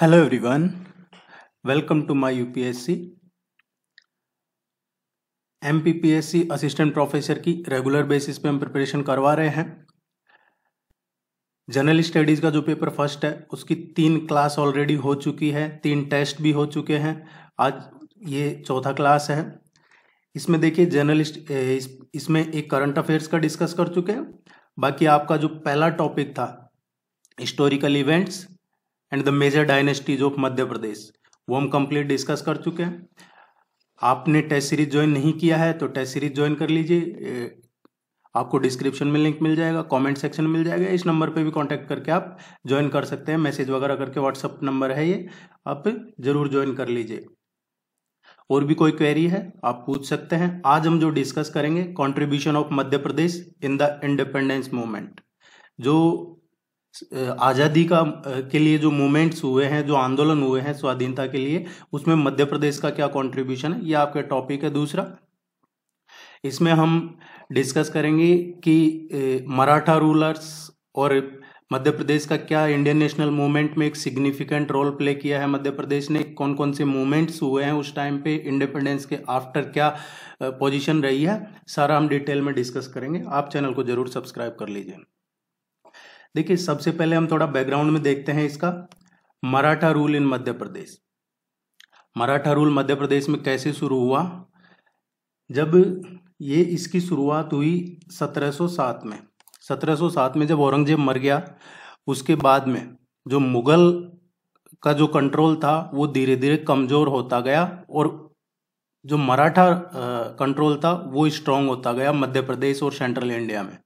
hello everyone welcome to my UPSC MPPSC assistant professor की regular basis पे हम preparation करवा रहे हैं जनरल स्टडीज़ का जो पेपर फर्स्ट है उसकी तीन क्लास ऑलरेडी हो चुकी है तीन टेस्ट भी हो चुके हैं आज ये चौथा क्लास है इसमें देखिए जर्नलिस्ट इस, इसमें एक करंट अफेयर्स का डिस्कस कर चुके हैं बाकी आपका जो पहला टॉपिक था historical events and the major dynasties of Madhya Pradesh वो हम कंप्लीट डिस्कस कर चुके हैं आपने टेस्ट सीरीज ज्वाइन नहीं किया है तो टेस्ट सीरीज ज्वाइन कर लीजिए आपको डिस्क्रिप्शन में लिंक मिल जाएगा कमेंट सेक्शन में मिल जाएगा इस नंबर पे भी कांटेक्ट करके आप ज्वाइन कर सकते हैं मैसेज वगैरह करके व्हाट्सअप नंबर है ये आप जरूर ज्वाइन कर लीजिए और भी कोई क्वेरी है आप पूछ सकते हैं आज हम जो डिस्कस करेंगे contribution of Madhya Pradesh in the independence movement जो आज़ादी का के लिए जो मूवमेंट्स हुए हैं जो आंदोलन हुए हैं स्वाधीनता के लिए उसमें मध्य प्रदेश का क्या कंट्रीब्यूशन है ये आपका टॉपिक है दूसरा इसमें हम डिस्कस करेंगे कि मराठा रूलर्स और मध्य प्रदेश का क्या इंडियन नेशनल मूवमेंट में एक सिग्निफिकेंट रोल प्ले किया है मध्य प्रदेश ने कौन कौन से मूवमेंट्स हुए हैं उस टाइम पे इंडिपेंडेंस के आफ्टर क्या पोजीशन रही है सारा हम डिटेल में डिस्कस करेंगे आप चैनल को जरूर सब्सक्राइब कर लीजिए देखिए सबसे पहले हम थोड़ा बैकग्राउंड में देखते हैं इसका Maratha rule in Madhya Pradesh Maratha rule Madhya Pradesh में कैसे शुरू हुआ जब ये इसकी शुरुआत हुई 1707 में 1707 में जब औरंगजेब मर गया उसके बाद में जो मुगल का जो कंट्रोल था वो धीरे धीरे कमज़ोर होता गया और जो मराठा कंट्रोल था वो स्ट्रांग होता गया मध्य प्रदेश और सेंट्रल इंडिया में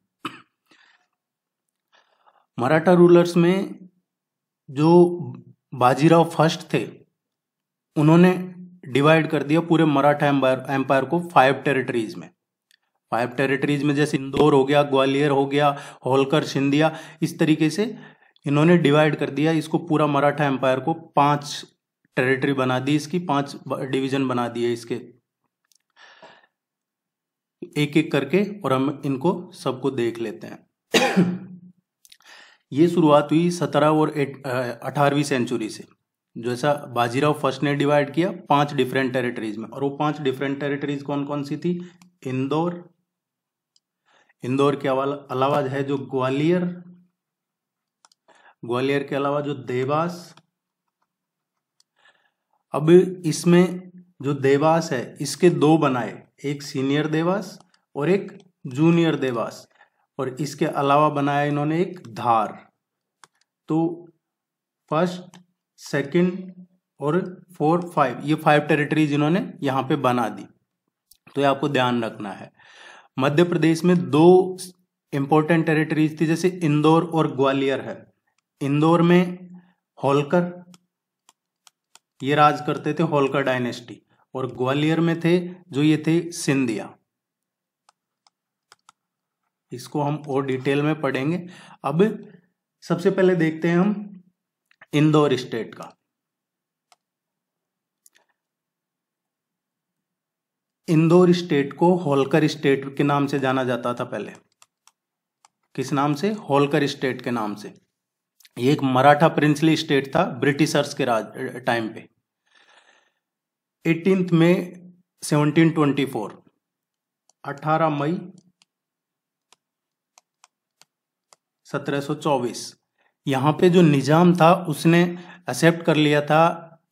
मराठा रूलर्स में जो बाजीराव फर्स्ट थे उन्होंने डिवाइड कर दिया पूरे मराठा एम्पायर को फाइव टेरिटरीज में फाइव टेरिटरीज में जैसे इंदौर हो गया ग्वालियर हो गया होलकर सिंधिया इस तरीके से इन्होंने डिवाइड कर दिया इसको पूरा मराठा एम्पायर को पांच टेरिटरी बना दी इसकी पांच डिवीजन बना दिए इसके एक एक करके और हम इनको सबको देख लेते हैं ये शुरुआत हुई सत्रह और अठारहवीं सेंचुरी से जैसा बाजीराव फर्स्ट ने डिवाइड किया पांच डिफरेंट टेरिटरीज में और वो पांच डिफरेंट टेरिटरीज कौन कौन सी थी इंदौर इंदौर के अलावा है जो ग्वालियर ग्वालियर के अलावा जो देवास अब इसमें जो देवास है इसके दो बनाए एक सीनियर देवास और एक जूनियर देवास और इसके अलावा बनाया इन्होंने एक धार तो फर्स्ट सेकंड और फोर फाइव ये फाइव टेरिटरीज इन्होंने यहाँ पे बना दी तो ये आपको ध्यान रखना है मध्य प्रदेश में दो इम्पोर्टेंट टेरिटरीज थी जैसे इंदौर और ग्वालियर है इंदौर में होलकर ये राज करते थे होलकर डायनेस्टी और ग्वालियर में थे जो ये थे सिंधिया इसको हम और डिटेल में पढ़ेंगे अब सबसे पहले देखते हैं हम इंदौर स्टेट का इंदौर स्टेट को होलकर स्टेट के नाम से जाना जाता था पहले किस नाम से होलकर स्टेट के नाम से ये एक मराठा प्रिंसली स्टेट था ब्रिटिशर्स के राज टाइम पे एटीन में 1724 18 मई 1724 यहाँ पे जो निज़ाम था उसने एक्सेप्ट कर लिया था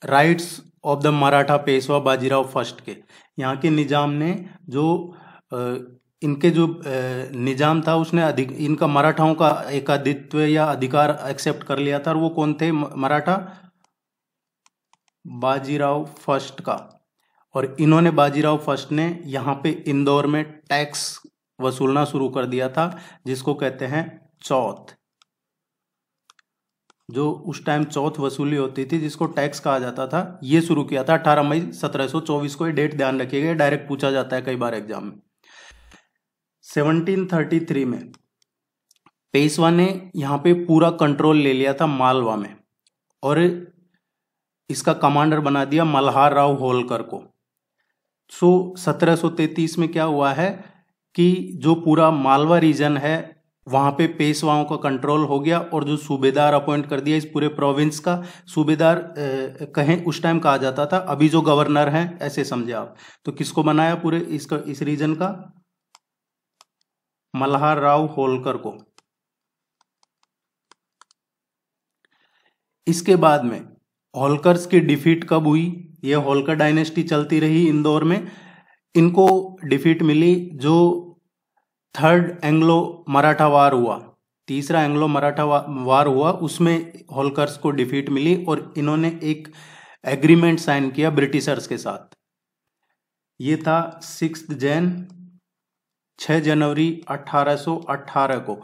rights of the Maratha Peshwa Bajirao first के यहाँ के निज़ाम ने जो इनके जो निज़ाम था उसने अधिक इनका मराठाओं का एकाधित्व या अधिकार एक्सेप्ट कर लिया था और वो कौन थे मराठा बाजीराव फर्स्ट का और इन्होंने बाजीराव फर्स्ट ने यहाँ पे इंदौर में टैक्स वसूलना शुरू कर दिया था जिसको कहते हैं चौथ जो उस टाइम चौथ वसूली होती थी जिसको टैक्स कहा जाता था ये शुरू किया था अठारह मई सत्रह सौ चौबीस को ये डेट ध्यान रखिएगा डायरेक्ट पूछा जाता है कई बार एग्जाम में 1733 में पेशवा ने यहाँ पे पूरा कंट्रोल ले लिया था मालवा में और इसका कमांडर बना दिया मल्हार राव होलकर को सो so, 1733 में क्या हुआ है कि जो पूरा मालवा रीजन है वहाँ पे पेशवाओं का कंट्रोल हो गया और जो सूबेदार अपॉइंट कर दिया इस पूरे प्रोविंस का सूबेदार कहें उस टाइम कहा जाता था अभी जो गवर्नर हैं ऐसे समझे आप तो किसको बनाया पूरे इसका इस रीजन का मल्हार राव होलकर को इसके बाद में होलकर्स की डिफीट कब हुई ये होलकर डायनेस्टी चलती रही इंदौर में इनको डिफीट मिली जो थर्ड एंग्लो मराठा वार हुआ तीसरा एंग्लो मराठा वार हुआ उसमें होलकर्स को डिफीट मिली और इन्होंने एक एग्रीमेंट साइन किया ब्रिटिशर्स के साथ ये था सिक्स जैन 6 जनवरी 1818 को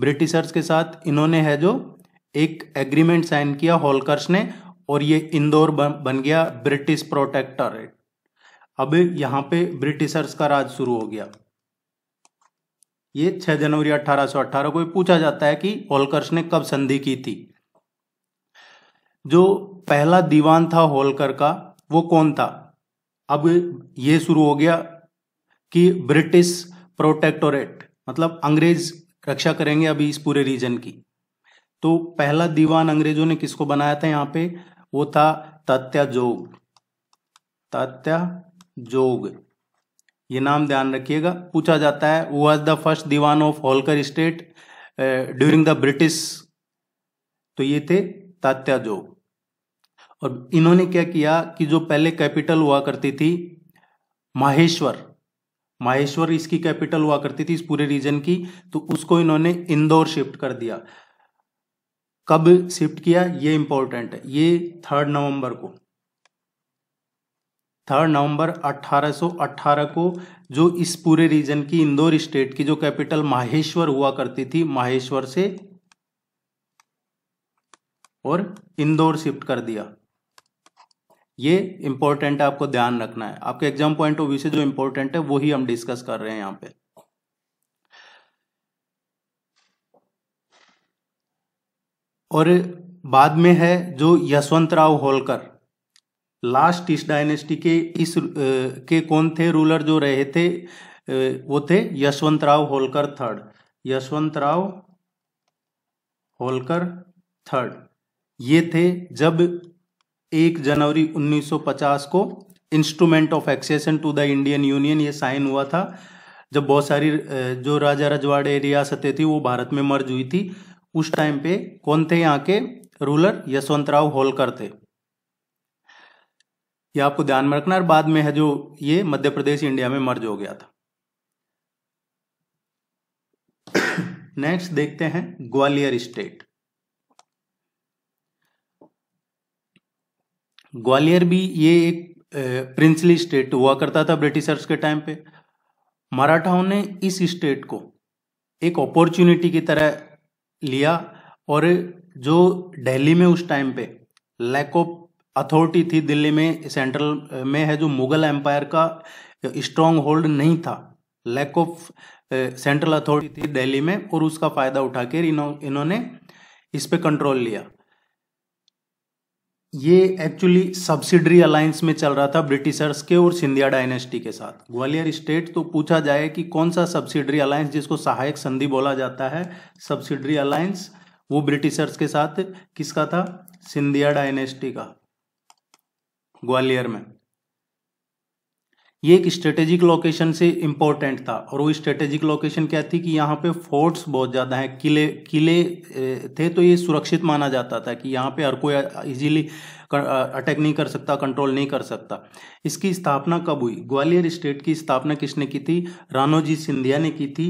ब्रिटिशर्स के साथ इन्होंने है जो एक एग्रीमेंट साइन किया होलकर्स ने और ये इंदौर बन गया ब्रिटिश प्रोटेक्टर अब यहाँ पे ब्रिटिशर्स का राज शुरू हो गया ये 6 जनवरी 1818 को पूछा जाता है कि होलकर्स ने कब संधि की थी जो पहला दीवान था होलकर का वो कौन था अब ये शुरू हो गया कि ब्रिटिश प्रोटेक्टोरेट मतलब अंग्रेज रक्षा करेंगे अभी इस पूरे रीजन की तो पहला दीवान अंग्रेजों ने किसको बनाया था यहाँ पे वो था तात्या जोग तात्या जोग ये नाम ध्यान रखिएगा पूछा जाता है वो was the first Diwan of Holkar state during the British तो ये थे तात्या जो और इन्होंने क्या किया कि जो पहले कैपिटल हुआ करती थी माहेश्वर माहेश्वर इसकी कैपिटल हुआ करती थी इस पूरे रीजन की तो उसको इन्होंने इंदौर शिफ्ट कर दिया कब शिफ्ट किया ये इंपॉर्टेंट है ये थर्ड नवंबर को थर्ड नवंबर 1818 को जो इस पूरे रीजन की इंदौर स्टेट की जो कैपिटल माहेश्वर हुआ करती थी माहेश्वर से और इंदौर शिफ्ट कर दिया ये इंपॉर्टेंट है आपको ध्यान रखना है आपके एग्जाम पॉइंट ऑफ व्यू से जो इंपॉर्टेंट है वो ही हम डिस्कस कर रहे हैं यहां पे और बाद में है जो यशवंत राव होलकर लास्ट इस डायनेस्टी के इस के कौन थे रूलर जो रहे थे वो थे यशवंत राव होलकर थर्ड यशवंत राव होलकर थर्ड ये थे जब एक जनवरी 1950 को instrument of accession to the Indian union ये साइन हुआ था जब बहुत सारी जो राजा रजवाड़े रियासतें थी वो भारत में मर्ज हुई थी उस टाइम पे कौन थे यहाँ के रूलर यशवंतराव होलकर थे ये आपको ध्यान में रखना और बाद में है जो ये मध्य प्रदेश इंडिया में मर्ज हो गया था नेक्स्ट देखते हैं ग्वालियर स्टेट ग्वालियर भी ये एक प्रिंसली स्टेट हुआ करता था ब्रिटिशर्स के टाइम पे मराठाओं ने इस स्टेट को एक अपॉर्चुनिटी की तरह लिया और जो दिल्ली में उस टाइम पे लैक ऑफ अथॉरिटी थी दिल्ली में सेंट्रल में है जो मुगल एम्पायर का स्ट्रॉन्ग होल्ड नहीं था लैक ऑफ सेंट्रल अथॉरिटी थी दिल्ली में और उसका फायदा उठा के इन्होंने इस पर कंट्रोल लिया ये एक्चुअली सब्सिडरी अलायंस में चल रहा था ब्रिटिशर्स के और सिंधिया डायनेस्टी के साथ ग्वालियर स्टेट तो पूछा जाए कि कौन सा सब्सिडरी अलायंस जिसको सहायक संधि बोला जाता है सब्सिडरी अलायंस वो ब्रिटिशर्स के साथ किसका था सिंधिया डायनेस्टी का ग्वालियर में ये एक स्ट्रेटेजिक लोकेशन से इम्पोर्टेंट था और वो स्ट्रेटेजिक लोकेशन क्या थी कि यहाँ पे फोर्ट्स बहुत ज़्यादा हैं किले किले थे तो ये सुरक्षित माना जाता था कि यहाँ पे हर कोई इजीली अटैक नहीं कर सकता कंट्रोल नहीं कर सकता इसकी स्थापना कब हुई ग्वालियर स्टेट की स्थापना किसने की थी रानोजी सिंधिया ने की थी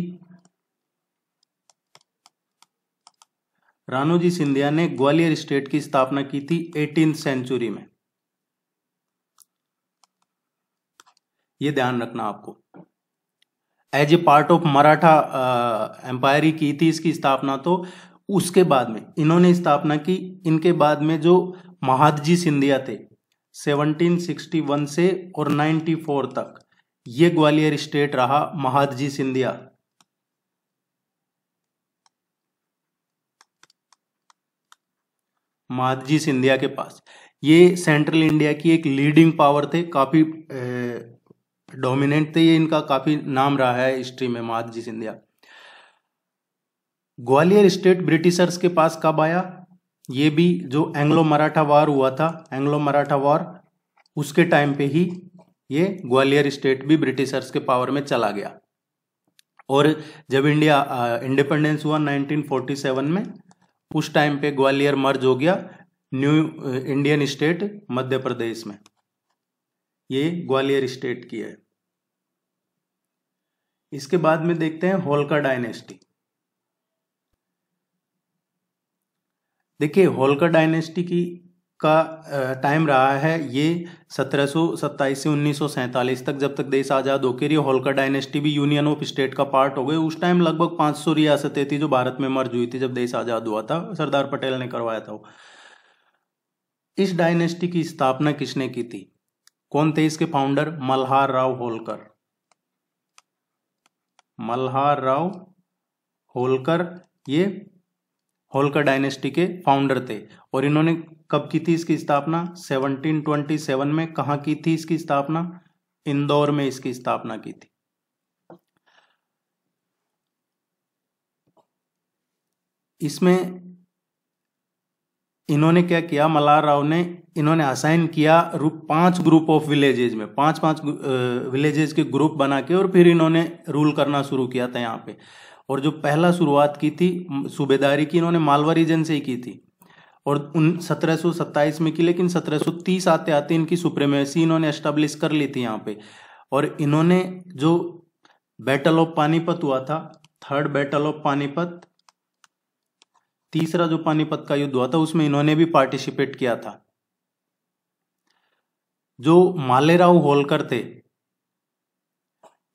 रानोजी सिंधिया ने ग्वालियर स्टेट की स्थापना की थी एटीन सेंचुरी में ये ध्यान रखना आपको as a part of Maratha empire ही की थी इसकी स्थापना तो उसके बाद में इन्होंने स्थापना की इनके बाद में जो महादजी सिंधिया थे 1761 से और 94 तक ये ग्वालियर स्टेट रहा महादजी सिंधिया महादजी सिंधिया के पास ये सेंट्रल इंडिया की एक लीडिंग पावर थे काफी uh, डोमिनेंट तो ये इनका काफ़ी नाम रहा है हिस्ट्री में महादजी सिंधिया ग्वालियर स्टेट ब्रिटिशर्स के पास कब आया ये भी जो एंग्लो मराठा वॉर हुआ था एंग्लो मराठा वॉर उसके टाइम पे ही ये ग्वालियर स्टेट भी ब्रिटिशर्स के पावर में चला गया और जब इंडिया इंडिपेंडेंस हुआ 1947 में उस टाइम पे ग्वालियर मर्ज हो गया new Indian state Madhya Pradesh में ये ग्वालियर स्टेट की है इसके बाद में देखते हैं होलकर डायनेस्टी देखिए होलकर डायनेस्टी की का टाइम रहा है ये सत्रह से उन्नीस तक जब तक देश आज़ाद होकर रही होलकर डायनेस्टी भी यूनियन ऑफ स्टेट का पार्ट हो गए उस टाइम लगभग 500 रियासतें थी जो भारत में मर्ज हुई थी जब देश आज़ाद हुआ था सरदार पटेल ने करवाया था वो इस डायनेस्टी की स्थापना किसने की थी कौन थे इसके फाउंडर मल्हार राव होलकर मल्हार राव होलकर ये होलकर डायनेस्टी के फाउंडर थे और इन्होंने कब की थी इसकी स्थापना 1727 में कहा की थी इसकी स्थापना इंदौर में इसकी स्थापना की थी इसमें इन्होंने क्या किया मलार राव ने इन्होंने असाइन किया रूप पांच ग्रुप ऑफ विलेजेज में पांच पांच विलेजेज के ग्रुप बना के और फिर इन्होंने रूल करना शुरू किया था यहाँ पे और जो पहला शुरुआत की थी सूबेदारी की इन्होंने मालवा रीजन से ही की थी और उन सत्रह सत्ताईस में की लेकिन सत्रह तीस आते आते इनकी सुप्रीमेसी इन्होंने एस्टेब्लिश कर ली थी यहाँ पे और इन्होंने जो बैटल ऑफ पानीपत हुआ था थर्ड बैटल ऑफ पानीपत तीसरा जो पानीपत का युद्ध हुआ था उसमें इन्होंने भी पार्टिसिपेट किया था जो मालेराव होलकर थे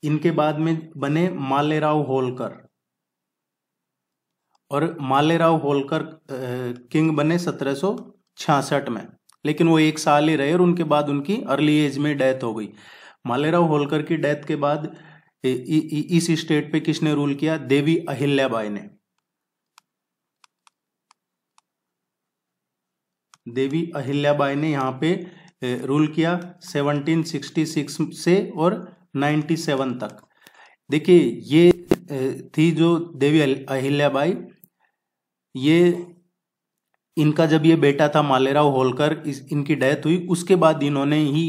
इनके बाद में बने मालेराव होलकर और मालेराव होलकर किंग बने 1766 में लेकिन वो एक साल ही रहे और उनके बाद उनकी अर्ली एज में डेथ हो गई मालेराव होलकर की डेथ के बाद इस स्टेट पे किसने रूल किया देवी अहिल्याबाई ने देवी अहिल्याबाई ने यहाँ पे रूल किया 1766 से और 97 तक देखिए ये थी जो देवी अहिल्याबाई ये इनका जब ये बेटा था मालेराव होलकर इस इनकी डेथ हुई उसके बाद इन्होंने ही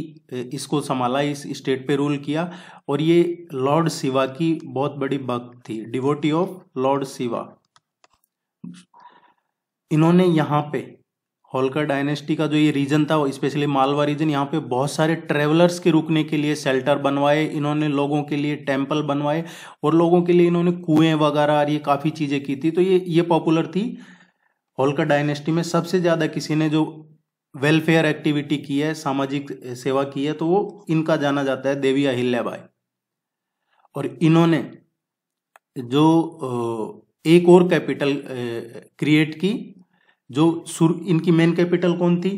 इसको संभाला इस स्टेट पे रूल किया और ये लॉर्ड शिवा की बहुत बड़ी भक्त थी डिवोटी ऑफ लॉर्ड शिवा इन्होंने यहाँ पे होलकर डायनेस्टी का जो ये रीजन था स्पेशली मालवा रीजन यहाँ पे बहुत सारे ट्रेवलर्स के रुकने के लिए शेल्टर बनवाए इन्होंने लोगों के लिए टेम्पल बनवाए और लोगों के लिए इन्होंने कुएं वगैरह और ये काफ़ी चीज़ें की थी तो ये ये पॉपुलर थी होलकर डायनेस्टी में सबसे ज़्यादा किसी ने जो वेलफेयर एक्टिविटी की है सामाजिक सेवा की है तो वो इनका जाना जाता है देवी अहिल्याबाई और इन्होंने जो एक और कैपिटल क्रिएट की जो सुर इनकी मेन कैपिटल कौन थी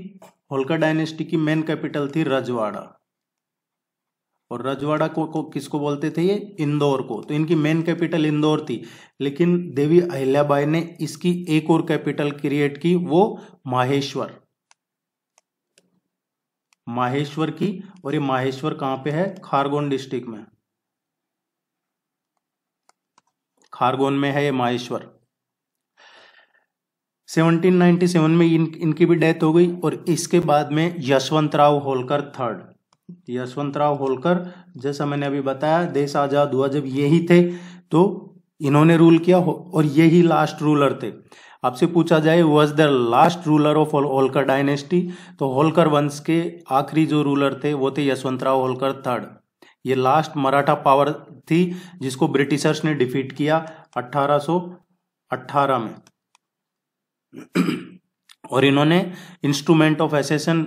होलकर डायनेस्टी की मेन कैपिटल थी रजवाड़ा और रजवाड़ा को, को किसको बोलते थे ये इंदौर को तो इनकी मेन कैपिटल इंदौर थी लेकिन देवी अहिल्याबाई ने इसकी एक और कैपिटल क्रिएट की वो माहेश्वर माहेश्वर की और ये माहेश्वर कहां पे है खारगोन डिस्ट्रिक्ट में खारगोन में है ये माहेश्वर 1797 में इन इनकी भी डेथ हो गई और इसके बाद में यशवंत राव होलकर थर्ड यशवंत राव होलकर जैसा मैंने अभी बताया देश आज़ाद हुआ जब यही थे तो इन्होंने रूल किया और यही लास्ट रूलर थे आपसे पूछा जाए was the last ruler of Holkar dynasty तो होलकर वंश के आखिरी जो रूलर थे वो थे यशवंत राव होलकर थर्ड ये लास्ट मराठा पावर थी जिसको ब्रिटिशर्स ने डिफीट किया 1818 में और इन्होंने इंस्ट्रूमेंट ऑफ एसेसन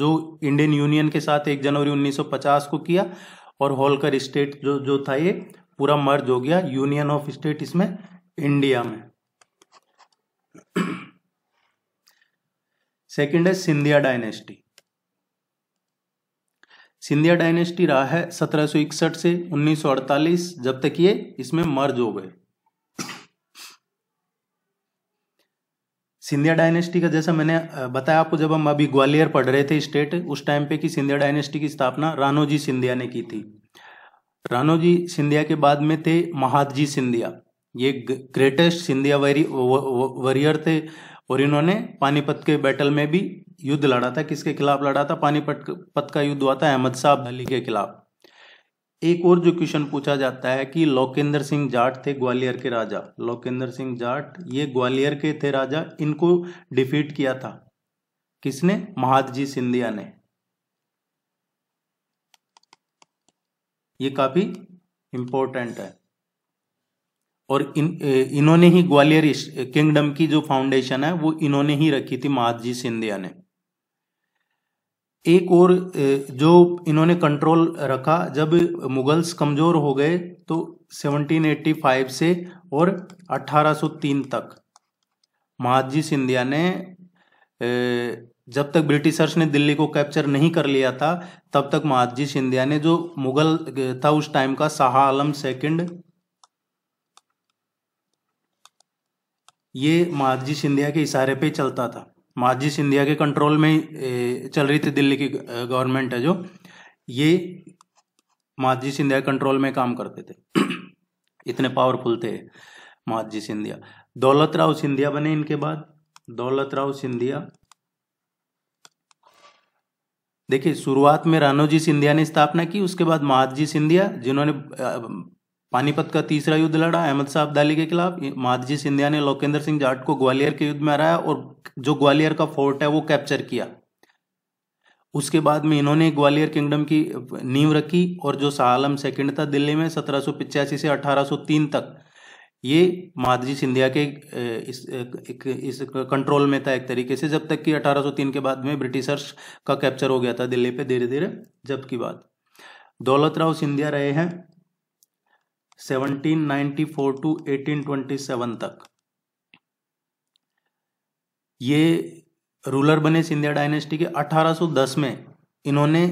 जो इंडियन यूनियन के साथ एक जनवरी 1950 को किया और होलकर स्टेट जो जो था ये पूरा मर्ज हो गया यूनियन ऑफ स्टेट इसमें इंडिया में सेकंड है सिंधिया डायनेस्टी सिंधिया डायनेस्टी रहा है 1761 से 1948 जब तक ये इसमें मर्ज हो गए सिंधिया डायनेस्टी का जैसा मैंने बताया आपको जब हम अभी ग्वालियर पढ़ रहे थे स्टेट उस टाइम पे कि सिंधिया डायनेस्टी की स्थापना रानोजी सिंधिया ने की थी रानोजी सिंधिया के बाद में थे महादजी सिंधिया ये ग्रेटेस्ट सिंधिया वरी वॉरियर थे और इन्होंने पानीपत के बैटल में भी युद्ध लड़ा था किसके खिलाफ लड़ा था पानीपत पत का युद्ध हुआ था अहमद साहब अली के खिलाफ एक और जो क्वेश्चन पूछा जाता है कि लोकेंद्र सिंह जाट थे ग्वालियर के राजा लोकेंद्र सिंह जाट ये ग्वालियर के थे राजा इनको डिफीट किया था किसने महादजी सिंधिया ने ये काफी इंपॉर्टेंट है और इन इन्होंने ही ग्वालियर किंगडम की जो फाउंडेशन है वो इन्होंने ही रखी थी महादजी सिंधिया ने एक और जो इन्होंने कंट्रोल रखा जब मुगल्स कमज़ोर हो गए तो 1785 से और 1803 तक महाजी सिंधिया ने जब तक ब्रिटिशर्स ने दिल्ली को कैप्चर नहीं कर लिया था तब तक महाजी सिंधिया ने जो मुगल था उस टाइम का शाह आलम सेकंड ये महाजी सिंधिया के इशारे पे चलता था माजी सिंधिया के कंट्रोल में चल रही थी दिल्ली की गवर्नमेंट है जो ये माजी सिंधिया कंट्रोल में काम करते थे इतने पावरफुल थे माजी सिंधिया दौलत राव सिंधिया बने इनके बाद दौलत राव सिंधिया देखिए शुरुआत में रानोजी सिंधिया ने स्थापना की उसके बाद महाजी सिंधिया जिन्होंने पानीपत का तीसरा युद्ध लड़ा अहमद साहब अब्दाली के खिलाफ माधजी सिंधिया ने लोकेंद्र सिंह जाट को ग्वालियर के युद्ध में हराया और जो ग्वालियर का फोर्ट है वो कैप्चर किया उसके बाद में इन्होंने ग्वालियर किंगडम की नींव रखी और जो शाह सेकंड था दिल्ली में सत्रह से 1803 तक ये माधजी सिंधिया के इस एक, इस कंट्रोल में था एक तरीके से जब तक कि 1803 के बाद में ब्रिटिशर्स का कैप्चर हो गया था दिल्ली पे धीरे धीरे जब की बात दौलत राव सिंधिया रहे हैं 1794 टू 1827 तक ये रूलर बने सिंधिया डायनेस्टी के 1810 में इन्होंने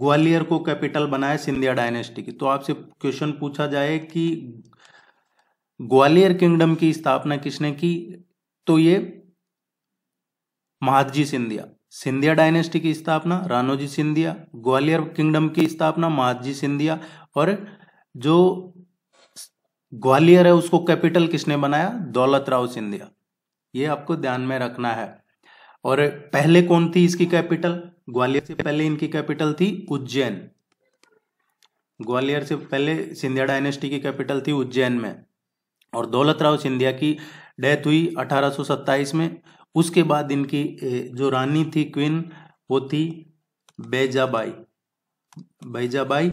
ग्वालियर को कैपिटल बनाया सिंधिया डायनेस्टी की तो आपसे क्वेश्चन पूछा जाए कि ग्वालियर किंगडम की स्थापना किसने की तो ये महादजी सिंधिया सिंधिया डायनेस्टी की स्थापना रानोजी सिंधिया ग्वालियर किंगडम की स्थापना महादजी सिंधिया और जो ग्वालियर है उसको कैपिटल किसने बनाया दौलत राव सिंधिया ये आपको ध्यान में रखना है और पहले कौन थी इसकी कैपिटल ग्वालियर से पहले इनकी कैपिटल थी उज्जैन ग्वालियर से पहले सिंधिया डायनेस्टी की कैपिटल थी उज्जैन में और दौलत राव सिंधिया की डेथ हुई 1827 में उसके बाद इनकी जो रानी थी क्वीन वो थी बैजाबाई बैजाबाई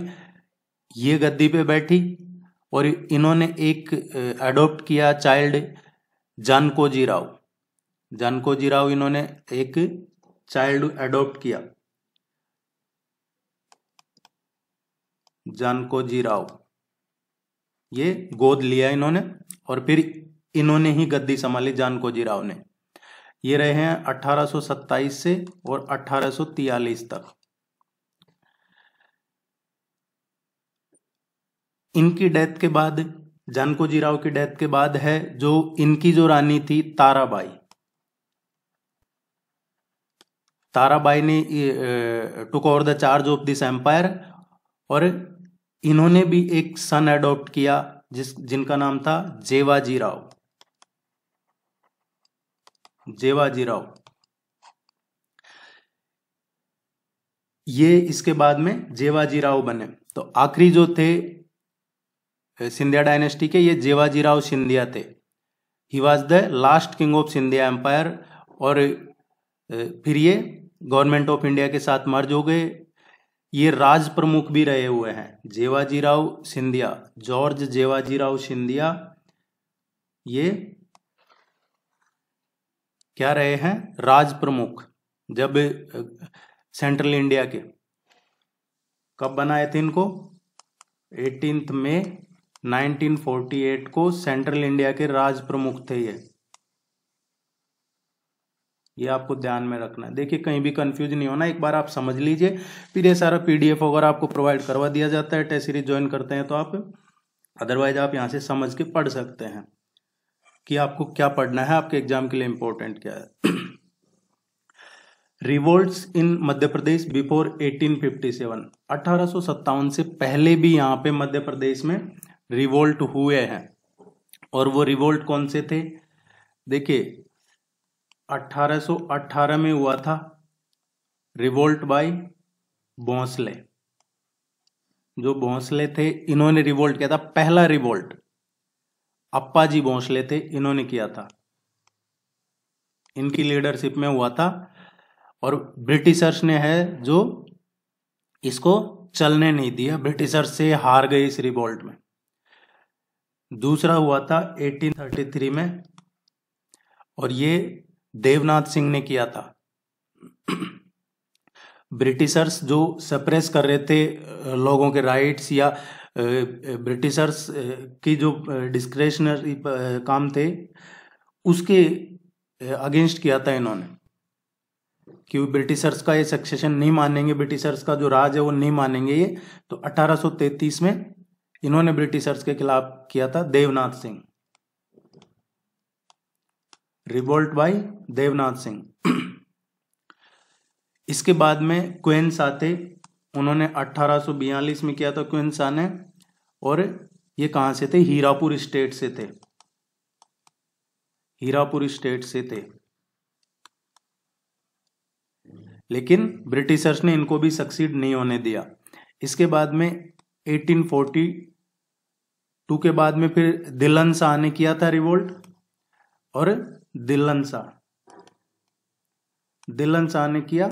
ये गद्दी पे बैठी और इन्होंने एक अडॉप्ट किया चाइल्ड जानको राव जानको राव इन्होंने एक चाइल्ड अडॉप्ट किया जानको राव ये गोद लिया इन्होंने और फिर इन्होंने ही गद्दी संभाली जानको राव ने ये रहे हैं 1827 से और 1843 तक इनकी डेथ के बाद जानको राव की डेथ के बाद है जो इनकी जो रानी थी ताराबाई ताराबाई ने took over the charge of this empire और इन्होंने भी एक सन एडॉप्ट किया जिस जिनका नाम था जेवाजी राव जेवाजी राव ये इसके बाद में जेवाजी राव बने तो आखिरी जो थे सिंधिया डायनेस्टी के ये जेवाजीराव सिंधिया थे he was the last king of Scindia empire और फिर ये गवर्नमेंट ऑफ इंडिया के साथ मर्ज हो गए ये राज प्रमुख भी रहे हुए हैं जेवाजीराव सिंधिया जॉर्ज जेवाजीराव सिंधिया ये क्या रहे हैं राज प्रमुख जब सेंट्रल इंडिया के कब बनाए थे इनको एटीन मई 1948 को सेंट्रल इंडिया के राज प्रमुख थे ये ये आपको ध्यान में रखना है देखिए कहीं भी कंफ्यूज नहीं होना एक बार आप समझ लीजिए फिर ये सारा पीडीएफ वगैरह आपको प्रोवाइड करवा दिया जाता है टेस्ट सीरीज ज्वाइन करते हैं तो आप अदरवाइज आप यहाँ से समझ के पढ़ सकते हैं कि आपको क्या पढ़ना है आपके एग्जाम के लिए इंपॉर्टेंट क्या है रिवोल्ट्स इन मध्य प्रदेश बिफोर 1857 अठारह से पहले भी यहाँ पे मध्य प्रदेश में रिवोल्ट हुए हैं और वो रिवोल्ट कौन से थे देखिए 1818 में हुआ था रिवोल्ट बाय भोंसले जो भोंसले थे इन्होंने रिवोल्ट किया था पहला रिवोल्ट अप्पा जी भोंसले थे इन्होंने किया था इनकी लीडरशिप में हुआ था और ब्रिटिशर्स ने है जो इसको चलने नहीं दिया ब्रिटिशर्स से हार गए इस रिवोल्ट में दूसरा हुआ था 1833 में और ये देवनाथ सिंह ने किया था ब्रिटिशर्स जो सप्रेस कर रहे थे लोगों के राइट्स या ब्रिटिशर्स की जो डिस्क्रेशनरी काम थे उसके अगेंस्ट किया था इन्होंने कि ब्रिटिशर्स का ये सक्सेशन नहीं मानेंगे ब्रिटिशर्स का जो राज है वो नहीं मानेंगे ये तो 1833 में इन्होंने ब्रिटिशर्स के खिलाफ किया था देवनाथ सिंह रिवोल्ट बाय देवनाथ सिंह इसके बाद में क्वेन साते उन्होंने 1842 में किया था क्वेन सा ने और ये कहां से थे हीरापुर स्टेट से थे हीरापुर स्टेट से थे लेकिन ब्रिटिशर्स ने इनको भी सक्सीड नहीं होने दिया इसके बाद में 1842 के बाद में फिर दिलन शाह ने किया था रिवोल्ट और दिलन शाह दिलन शाह ने किया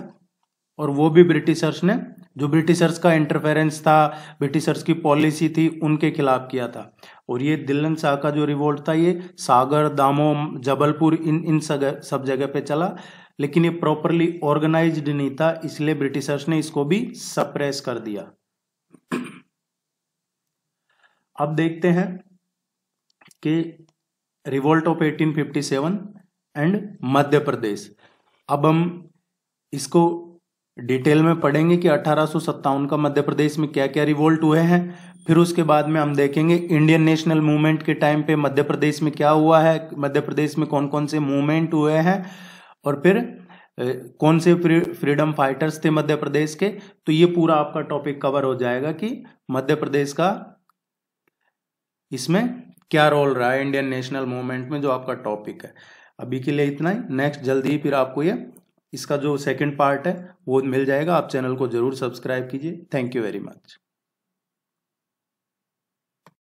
और वो भी ब्रिटिशर्स ने जो ब्रिटिशर्स का इंटरफेरेंस था ब्रिटिशर्स की पॉलिसी थी उनके खिलाफ किया था और ये दिल्लन शाह का जो रिवोल्ट था ये सागर दामो जबलपुर इन इन सग, सब जगह पे चला लेकिन ये प्रॉपरली ऑर्गेनाइज्ड नहीं था इसलिए ब्रिटिशर्स ने इसको भी सप्रेस कर दिया अब देखते हैं कि revolt of 1857 and Madhya Pradesh अब हम इसको डिटेल में पढ़ेंगे कि अठारह का मध्य प्रदेश में क्या क्या रिवोल्ट हुए हैं फिर उसके बाद में हम देखेंगे इंडियन नेशनल मूवमेंट के टाइम पे मध्य प्रदेश में क्या हुआ है मध्य प्रदेश में कौन कौन से मूवमेंट हुए हैं और फिर कौन से फ्रीडम फाइटर्स थे मध्य प्रदेश के तो ये पूरा आपका टॉपिक कवर हो जाएगा कि मध्य प्रदेश का इसमें क्या रोल रहा है इंडियन नेशनल मूवमेंट में जो आपका टॉपिक है अभी के लिए इतना ही नेक्स्ट जल्द ही फिर आपको ये इसका जो सेकंड पार्ट है वो मिल जाएगा आप चैनल को जरूर सब्सक्राइब कीजिए थैंक यू वेरी मच